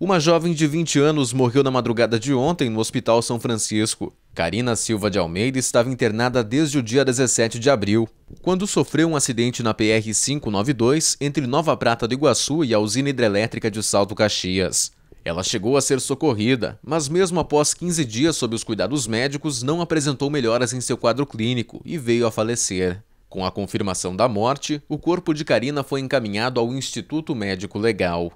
Uma jovem de 20 anos morreu na madrugada de ontem no Hospital São Francisco. Karina Silva de Almeida estava internada desde o dia 17 de abril, quando sofreu um acidente na PR-592 entre Nova Prata do Iguaçu e a usina hidrelétrica de Salto Caxias. Ela chegou a ser socorrida, mas mesmo após 15 dias sob os cuidados médicos, não apresentou melhoras em seu quadro clínico e veio a falecer. Com a confirmação da morte, o corpo de Karina foi encaminhado ao Instituto Médico Legal.